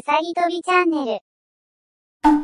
うさぎとびチャンネル。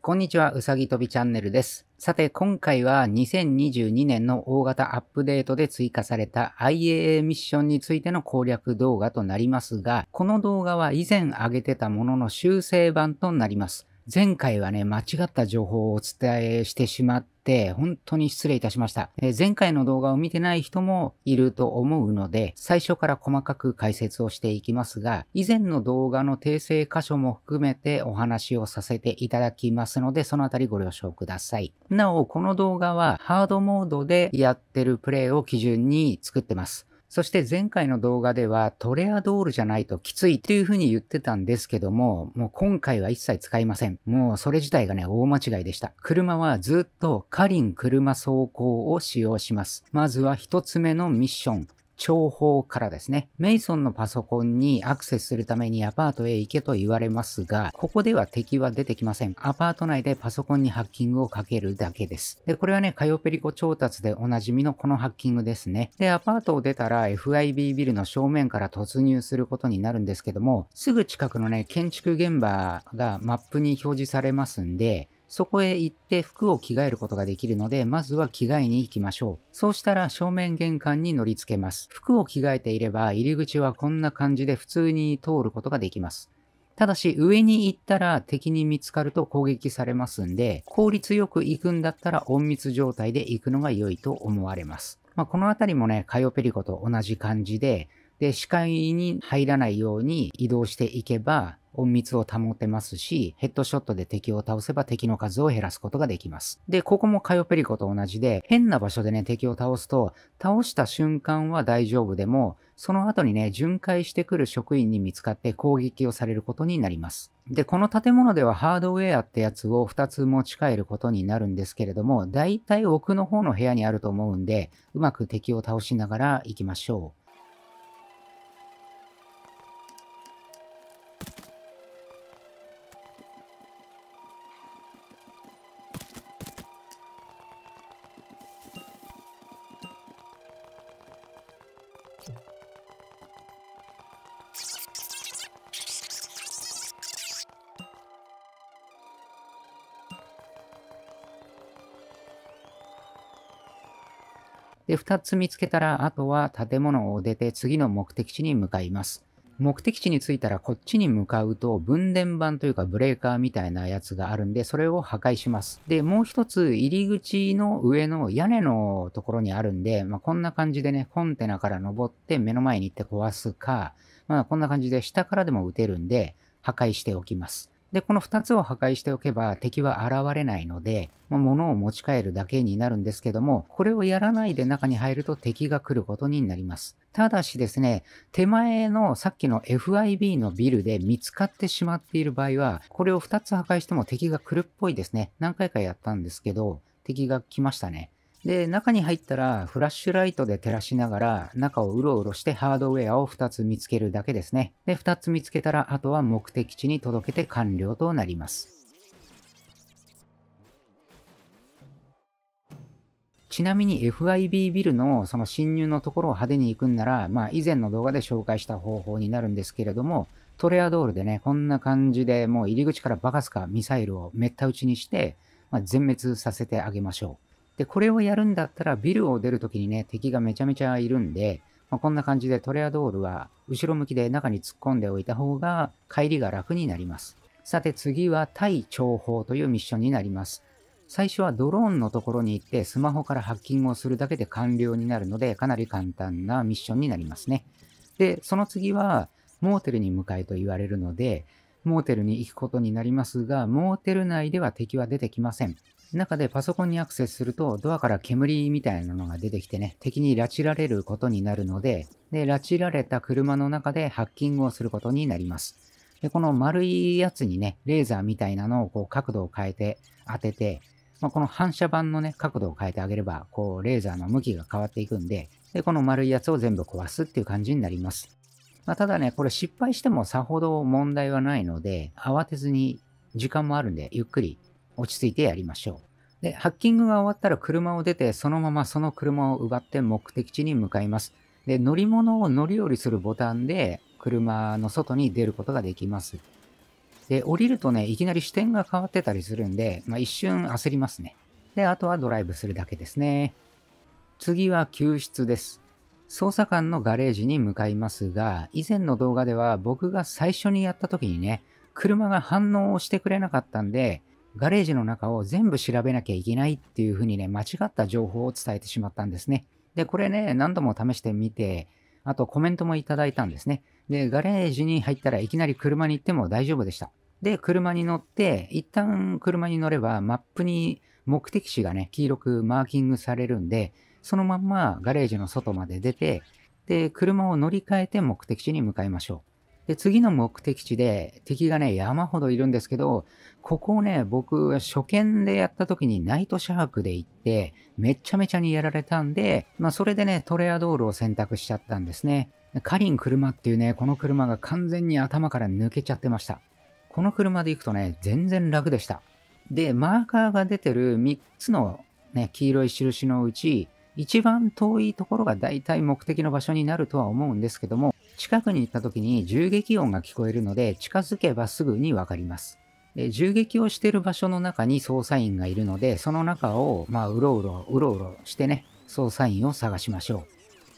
こんにちは、うさぎとびチャンネルです。さて、今回は2022年の大型アップデートで追加された IAA ミッションについての攻略動画となりますが、この動画は以前上げてたものの修正版となります。前回はね、間違った情報をお伝えしてしまって、本当に失礼いたしました。え前回の動画を見てない人もいると思うので、最初から細かく解説をしていきますが、以前の動画の訂正箇所も含めてお話をさせていただきますので、そのあたりご了承ください。なお、この動画はハードモードでやってるプレイを基準に作ってます。そして前回の動画ではトレアドールじゃないときついっていうふうに言ってたんですけども、もう今回は一切使いません。もうそれ自体がね、大間違いでした。車はずっとカリン車走行を使用します。まずは一つ目のミッション。情報からですね、メイソンのパソコンにアクセスするためにアパートへ行けと言われますが、ここでは敵は出てきません。アパート内でパソコンにハッキングをかけるだけです。で、これはね、カヨペリコ調達でおなじみのこのハッキングですね。で、アパートを出たら FIB ビルの正面から突入することになるんですけども、すぐ近くのね、建築現場がマップに表示されますんで、そこへ行って服を着替えることができるので、まずは着替えに行きましょう。そうしたら正面玄関に乗り付けます。服を着替えていれば、入り口はこんな感じで普通に通ることができます。ただし、上に行ったら敵に見つかると攻撃されますんで、効率よく行くんだったら隠密状態で行くのが良いと思われます。まあ、このあたりもね、カヨペリコと同じ感じで、で、視界に入らないように移動していけば、隠密を保てますし、ヘッドショットで敵を倒せば敵の数を減らすことができます。で、ここもカヨペリコと同じで、変な場所でね、敵を倒すと、倒した瞬間は大丈夫でも、その後にね、巡回してくる職員に見つかって攻撃をされることになります。で、この建物ではハードウェアってやつを2つ持ち帰ることになるんですけれども、だいたい奥の方の部屋にあると思うんで、うまく敵を倒しながら行きましょう。で、2つ見つけたら、あとは建物を出て次の目的地に向かいます。目的地に着いたらこっちに向かうと分電盤というかブレーカーみたいなやつがあるんでそれを破壊します。で、もう一つ入り口の上の屋根のところにあるんで、まあ、こんな感じでね、コンテナから登って目の前に行って壊すか、まあこんな感じで下からでも撃てるんで破壊しておきます。で、この2つを破壊しておけば敵は現れないので、ま物を持ち帰るだけになるんですけども、これをやらないで中に入ると敵が来ることになります。ただしですね、手前のさっきの FIB のビルで見つかってしまっている場合は、これを2つ破壊しても敵が来るっぽいですね。何回かやったんですけど、敵が来ましたね。で、中に入ったらフラッシュライトで照らしながら中をうろうろしてハードウェアを2つ見つけるだけですね。で、2つ見つけたらあとは目的地に届けて完了となります。ちなみに FIB ビルのその侵入のところを派手に行くんなら、まあ以前の動画で紹介した方法になるんですけれども、トレアドールでね、こんな感じでもう入り口からバカすかミサイルをめった打ちにして、まあ、全滅させてあげましょう。で、これをやるんだったら、ビルを出るときにね、敵がめちゃめちゃいるんで、まあ、こんな感じでトレアドールは後ろ向きで中に突っ込んでおいた方が帰りが楽になります。さて次は対諜報というミッションになります。最初はドローンのところに行ってスマホからハッキングをするだけで完了になるのでかなり簡単なミッションになりますね。で、その次はモーテルに向かえと言われるので、モーテルに行くことになりますが、モーテル内では敵は出てきません。中でパソコンにアクセスすると、ドアから煙みたいなのが出てきてね、敵に拉致られることになるので、で、拉致られた車の中でハッキングをすることになります。で、この丸いやつにね、レーザーみたいなのをこう角度を変えて当てて、まあ、この反射板のね、角度を変えてあげれば、こう、レーザーの向きが変わっていくんで、で、この丸いやつを全部壊すっていう感じになります。まあ、ただね、これ失敗してもさほど問題はないので、慌てずに時間もあるんで、ゆっくり落ち着いてやりましょう。で、ハッキングが終わったら車を出て、そのままその車を奪って目的地に向かいます。で、乗り物を乗り降りするボタンで、車の外に出ることができます。で、降りるとね、いきなり視点が変わってたりするんで、まあ、一瞬焦りますね。で、あとはドライブするだけですね。次は救出です。捜査官のガレージに向かいますが、以前の動画では僕が最初にやった時にね、車が反応をしてくれなかったんで、ガレージの中を全部調べなきゃいけないっていうふうにね、間違った情報を伝えてしまったんですね。で、これね、何度も試してみて、あとコメントもいただいたんですね。で、ガレージに入ったらいきなり車に行っても大丈夫でした。で、車に乗って、一旦車に乗ればマップに目的地がね、黄色くマーキングされるんで、そのまんまガレージの外まで出て、で、車を乗り換えて目的地に向かいましょう。で、次の目的地で敵がね、山ほどいるんですけど、ここをね、僕、初見でやった時にナイトシャークで行って、めちゃめちゃにやられたんで、まあそれでね、トレアドールを選択しちゃったんですね。カリン車っていうね、この車が完全に頭から抜けちゃってました。この車で行くとね、全然楽でした。で、マーカーが出てる3つのね、黄色い印のうち、一番遠いところが大体目的の場所になるとは思うんですけども、近くに行った時に銃撃音が聞こえるので、近づけばすぐにわかります。銃撃をしている場所の中に捜査員がいるので、その中を、まあ、うろうろ、うろうろしてね、捜査員を探しましょ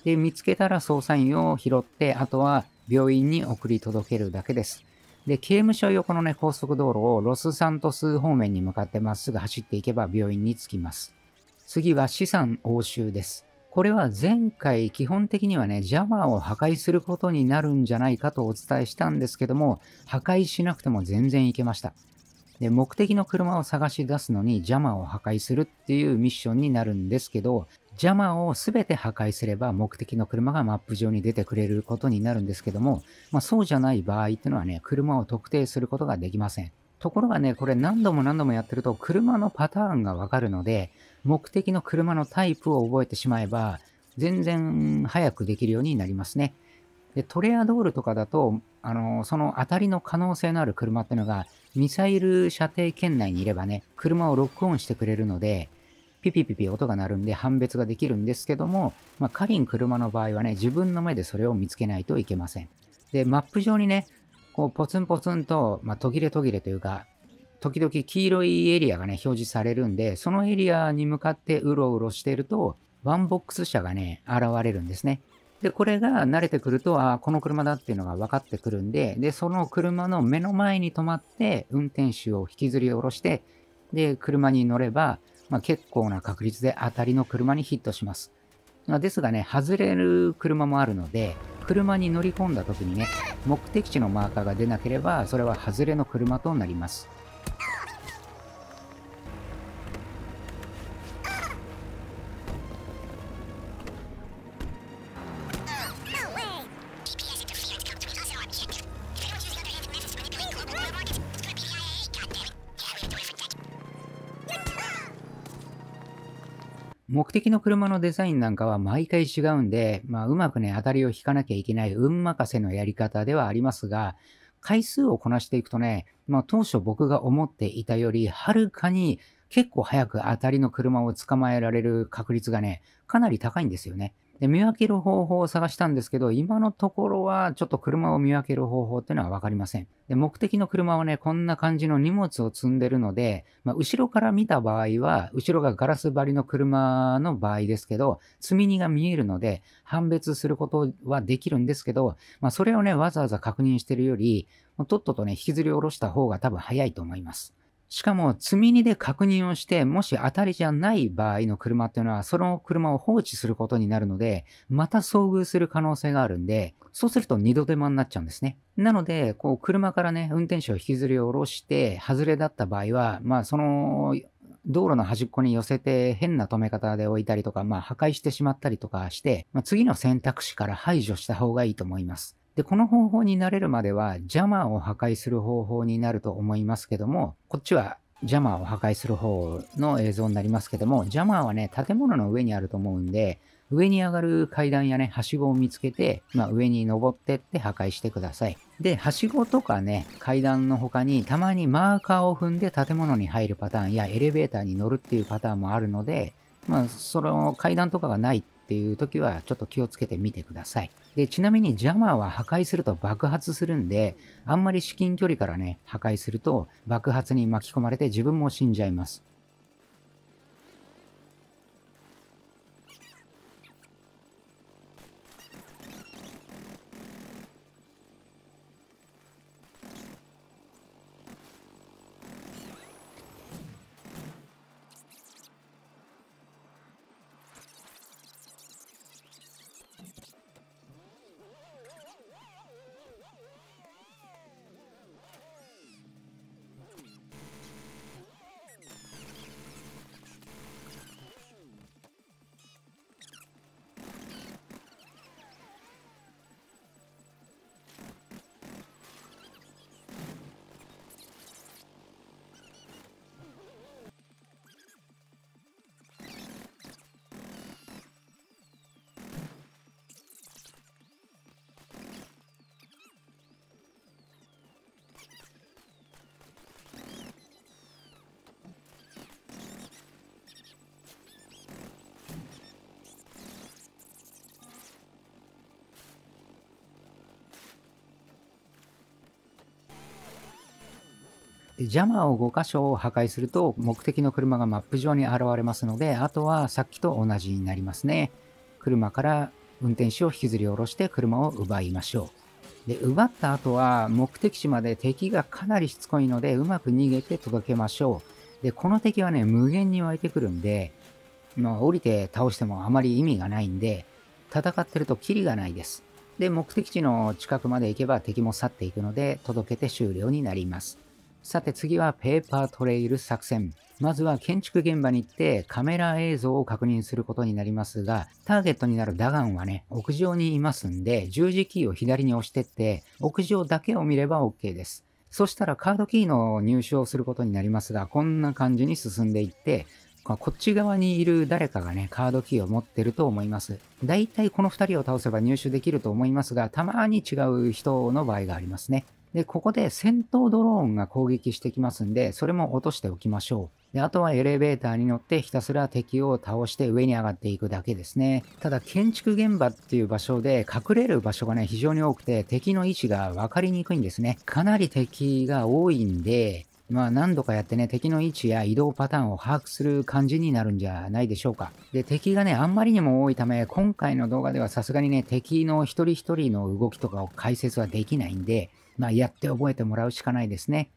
う。で、見つけたら捜査員を拾って、あとは病院に送り届けるだけです。で、刑務所横のね、高速道路をロスサントス方面に向かってまっすぐ走っていけば病院に着きます。次は資産押収です。これは前回基本的にはね、ジャマーを破壊することになるんじゃないかとお伝えしたんですけども、破壊しなくても全然いけました。で、目的の車を探し出すのにジャマーを破壊するっていうミッションになるんですけど、ジャマーをすべて破壊すれば目的の車がマップ上に出てくれることになるんですけども、まあ、そうじゃない場合っていうのはね、車を特定することができません。ところがね、これ何度も何度もやってると車のパターンがわかるので、目的の車のタイプを覚えてしまえば、全然早くできるようになりますね。でトレアドールとかだと、あのその当たりの可能性のある車っていうのが、ミサイル射程圏内にいればね、車をロックオンしてくれるので、ピピピピ音が鳴るんで判別ができるんですけども、まあ、カリン車の場合はね、自分の目でそれを見つけないといけません。で、マップ上にね、こうポツンポツンと、まあ、途切れ途切れというか、時々黄色いエリアがね、表示されるんで、そのエリアに向かってうろうろしていると、ワンボックス車がね、現れるんですね。で、これが慣れてくると、ああ、この車だっていうのが分かってくるんで、で、その車の目の前に止まって、運転手を引きずり下ろして、で、車に乗れば、まあ、結構な確率で当たりの車にヒットします。ですがね、外れる車もあるので、車に乗り込んだ時にね、目的地のマーカーが出なければ、それは外れの車となります。目的の車のデザインなんかは毎回違うんで、まあ、うまくね、当たりを引かなきゃいけない運任せのやり方ではありますが、回数をこなしていくとね、まあ、当初僕が思っていたより、はるかに結構早く当たりの車を捕まえられる確率がね、かなり高いんですよね。で、見分ける方法を探したんですけど、今のところはちょっと車を見分ける方法っていうのはわかりません。で、目的の車はね、こんな感じの荷物を積んでるので、まあ、後ろから見た場合は、後ろがガラス張りの車の場合ですけど、積み荷が見えるので、判別することはできるんですけど、まあ、それをね、わざわざ確認してるより、とっととね、引きずり下ろした方が多分早いと思います。しかも、積み荷で確認をして、もし当たりじゃない場合の車っていうのは、その車を放置することになるので、また遭遇する可能性があるんで、そうすると二度手間になっちゃうんですね。なので、こう、車からね、運転手を引きずり下ろして、外れだった場合は、まあ、その、道路の端っこに寄せて変な止め方で置いたりとか、まあ破壊してしまったりとかして、まあ、次の選択肢から排除した方がいいと思います。で、この方法に慣れるまではジャマーを破壊する方法になると思いますけども、こっちはジャマーを破壊する方の映像になりますけども、ジャマーはね、建物の上にあると思うんで、上に上がる階段やね、はしごを見つけて、まあ、上に登ってって破壊してください。で、はしごとかね、階段の他にたまにマーカーを踏んで建物に入るパターンやエレベーターに乗るっていうパターンもあるので、まあ、その階段とかがないっていう時はちょっと気をつけてみてください。で、ちなみにジャマーは破壊すると爆発するんで、あんまり至近距離からね、破壊すると爆発に巻き込まれて自分も死んじゃいます。ジャマーを5箇所を破壊すると目的の車がマップ上に現れますので、あとはさっきと同じになりますね。車から運転手を引きずり下ろして車を奪いましょう。で、奪った後は目的地まで敵がかなりしつこいのでうまく逃げて届けましょう。で、この敵はね、無限に湧いてくるんで、まあ、降りて倒してもあまり意味がないんで、戦ってるとキリがないです。で、目的地の近くまで行けば敵も去っていくので、届けて終了になります。さて次はペーパートレイル作戦。まずは建築現場に行ってカメラ映像を確認することになりますが、ターゲットになるダガンはね、屋上にいますんで、十字キーを左に押してって、屋上だけを見れば OK です。そしたらカードキーの入手をすることになりますが、こんな感じに進んでいって、こっち側にいる誰かがね、カードキーを持ってると思います。大体この2人を倒せば入手できると思いますが、たまに違う人の場合がありますね。で、ここで戦闘ドローンが攻撃してきますんで、それも落としておきましょう。で、あとはエレベーターに乗ってひたすら敵を倒して上に上がっていくだけですね。ただ建築現場っていう場所で隠れる場所がね、非常に多くて敵の位置が分かりにくいんですね。かなり敵が多いんで、まあ何度かやってね、敵の位置や移動パターンを把握する感じになるんじゃないでしょうか。で、敵がね、あんまりにも多いため、今回の動画ではさすがにね、敵の一人一人の動きとかを解説はできないんで、まあ、やって覚えてもらうしかないですね。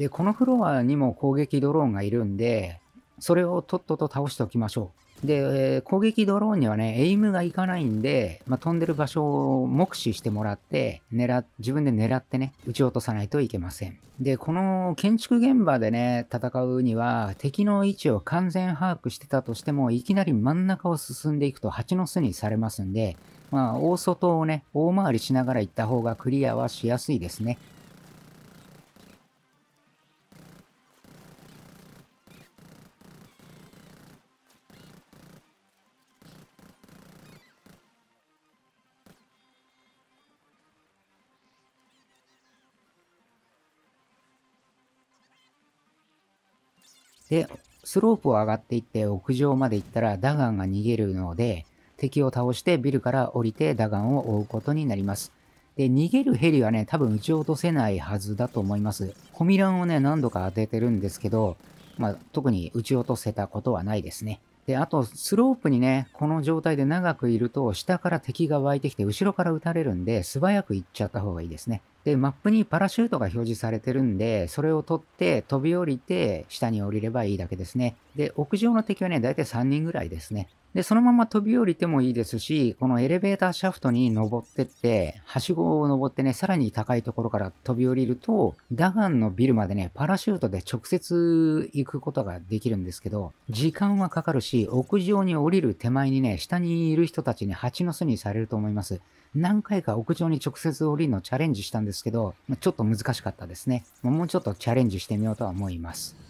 で、このフロアにも攻撃ドローンがいるんで、それをとっとと倒しておきましょう。で、え攻撃ドローンにはね、エイムがいかないんで、まあ、飛んでる場所を目視してもらって、狙、自分で狙ってね、撃ち落とさないといけません。で、この建築現場でね、戦うには、敵の位置を完全把握してたとしても、いきなり真ん中を進んでいくと蜂の巣にされますんで、まあ、大外をね、大回りしながら行った方がクリアはしやすいですね。で、スロープを上がっていって屋上まで行ったらダガンが逃げるので、敵を倒してビルから降りてダガンを追うことになります。で、逃げるヘリはね、多分撃ち落とせないはずだと思います。コミランをね、何度か当ててるんですけど、まあ、特に撃ち落とせたことはないですね。で、あと、スロープにね、この状態で長くいると、下から敵が湧いてきて、後ろから撃たれるんで、素早く行っちゃった方がいいですね。で、マップにパラシュートが表示されてるんで、それを取って、飛び降りて、下に降りればいいだけですね。で、屋上の敵はね、だいたい3人ぐらいですね。で、そのまま飛び降りてもいいですし、このエレベーターシャフトに登ってって、はしごを登ってね、さらに高いところから飛び降りると、ダガンのビルまでね、パラシュートで直接行くことができるんですけど、時間はかかるし、屋上に降りる手前にね、下にいる人たちに蜂の巣にされると思います。何回か屋上に直接降りるのチャレンジしたんですけど、ちょっと難しかったですね。もうちょっとチャレンジしてみようとは思います。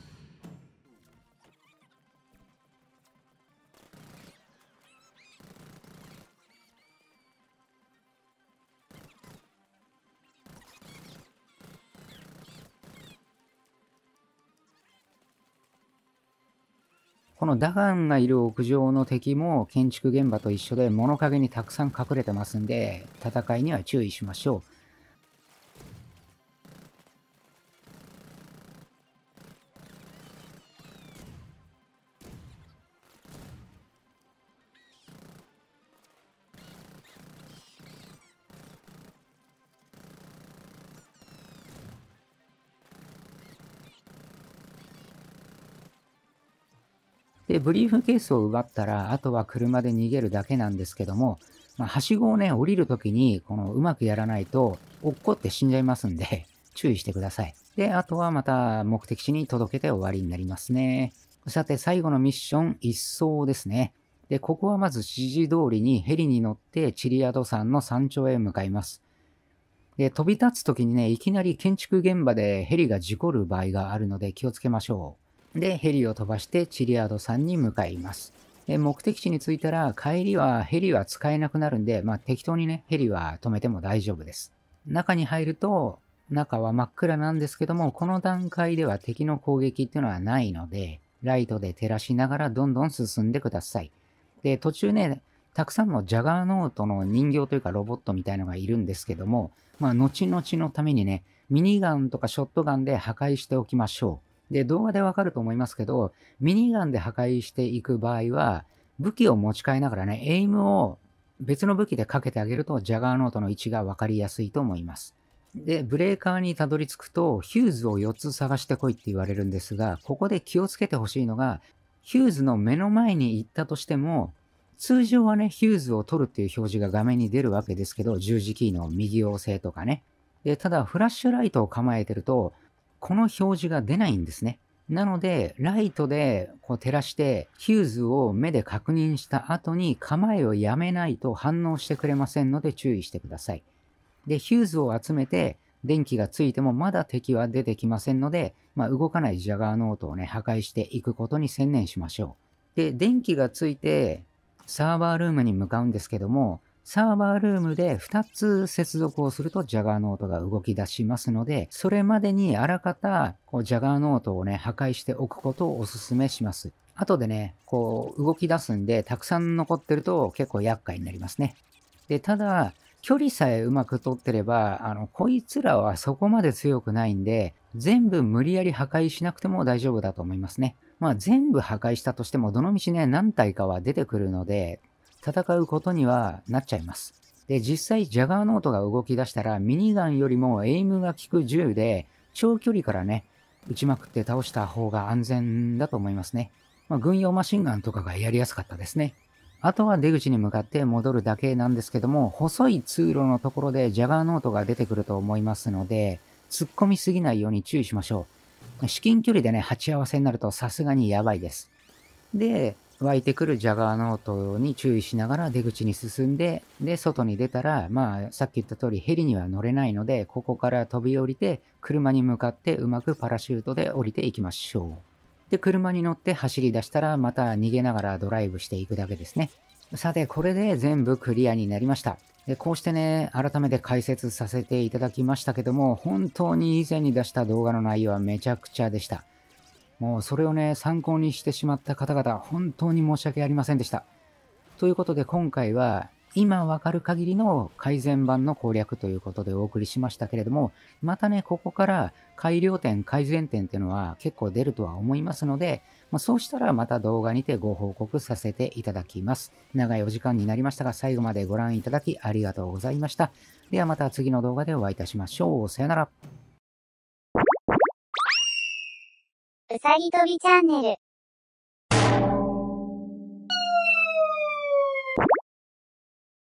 このダガンがいる屋上の敵も建築現場と一緒で物陰にたくさん隠れてますんで、戦いには注意しましょう。ブリーフケースを奪ったら、あとは車で逃げるだけなんですけども、まあ、はしごをね、降りるときに、この、うまくやらないと、落っこって死んじゃいますんで 注意してください。で、あとはまた目的地に届けて終わりになりますね。さて、最後のミッション、一掃ですね。で、ここはまず指示通りにヘリに乗ってチリアド山の山頂へ向かいます。で、飛び立つ時にね、いきなり建築現場でヘリが事故る場合があるので気をつけましょう。で、ヘリを飛ばしてチリアードさんに向かいます。目的地に着いたら、帰りはヘリは使えなくなるんで、まあ、適当にね、ヘリは止めても大丈夫です。中に入ると、中は真っ暗なんですけども、この段階では敵の攻撃っていうのはないので、ライトで照らしながらどんどん進んでください。で、途中ね、たくさんのジャガーノートの人形というかロボットみたいのがいるんですけども、まあ、後々のためにね、ミニガンとかショットガンで破壊しておきましょう。で、動画でわかると思いますけど、ミニガンで破壊していく場合は、武器を持ち替えながらね、エイムを別の武器でかけてあげると、ジャガーノートの位置が分かりやすいと思います。で、ブレーカーにたどり着くと、ヒューズを4つ探してこいって言われるんですが、ここで気をつけてほしいのが、ヒューズの目の前に行ったとしても、通常はね、ヒューズを取るっていう表示が画面に出るわけですけど、十字キーの右押せとかね。で、ただ、フラッシュライトを構えてると、この表示が出ないんですね。なので、ライトでこう照らして、ヒューズを目で確認した後に構えをやめないと反応してくれませんので注意してください。で、ヒューズを集めて、電気がついてもまだ敵は出てきませんので、まあ、動かないジャガーノートをね、破壊していくことに専念しましょう。で、電気がついて、サーバールームに向かうんですけども、サーバールームで2つ接続をするとジャガーノートが動き出しますので、それまでにあらかたこうジャガーノートをね、破壊しておくことをお勧めします。後でね、こう動き出すんで、たくさん残ってると結構厄介になりますね。で、ただ、距離さえうまく取ってれば、あの、こいつらはそこまで強くないんで、全部無理やり破壊しなくても大丈夫だと思いますね。まあ全部破壊したとしても、どのみちね、何体かは出てくるので、戦うことにはなっちゃいます。で、実際、ジャガーノートが動き出したら、ミニガンよりもエイムが効く銃で、長距離からね、撃ちまくって倒した方が安全だと思いますね。まあ、軍用マシンガンとかがやりやすかったですね。あとは出口に向かって戻るだけなんですけども、細い通路のところでジャガーノートが出てくると思いますので、突っ込みすぎないように注意しましょう。至近距離でね、鉢合わせになるとさすがにやばいです。で、湧いてくるジャガーノートに注意しながら出口に進んで、で、外に出たら、まあ、さっき言った通りヘリには乗れないので、ここから飛び降りて、車に向かってうまくパラシュートで降りていきましょう。で、車に乗って走り出したら、また逃げながらドライブしていくだけですね。さて、これで全部クリアになりました。でこうしてね、改めて解説させていただきましたけども、本当に以前に出した動画の内容はめちゃくちゃでした。もうそれをね、参考にしてしまった方々、本当に申し訳ありませんでした。ということで今回は、今わかる限りの改善版の攻略ということでお送りしましたけれども、またね、ここから改良点、改善点っていうのは結構出るとは思いますので、まあ、そうしたらまた動画にてご報告させていただきます。長いお時間になりましたが、最後までご覧いただきありがとうございました。ではまた次の動画でお会いいたしましょう。さよなら。うさぎとびチャンネル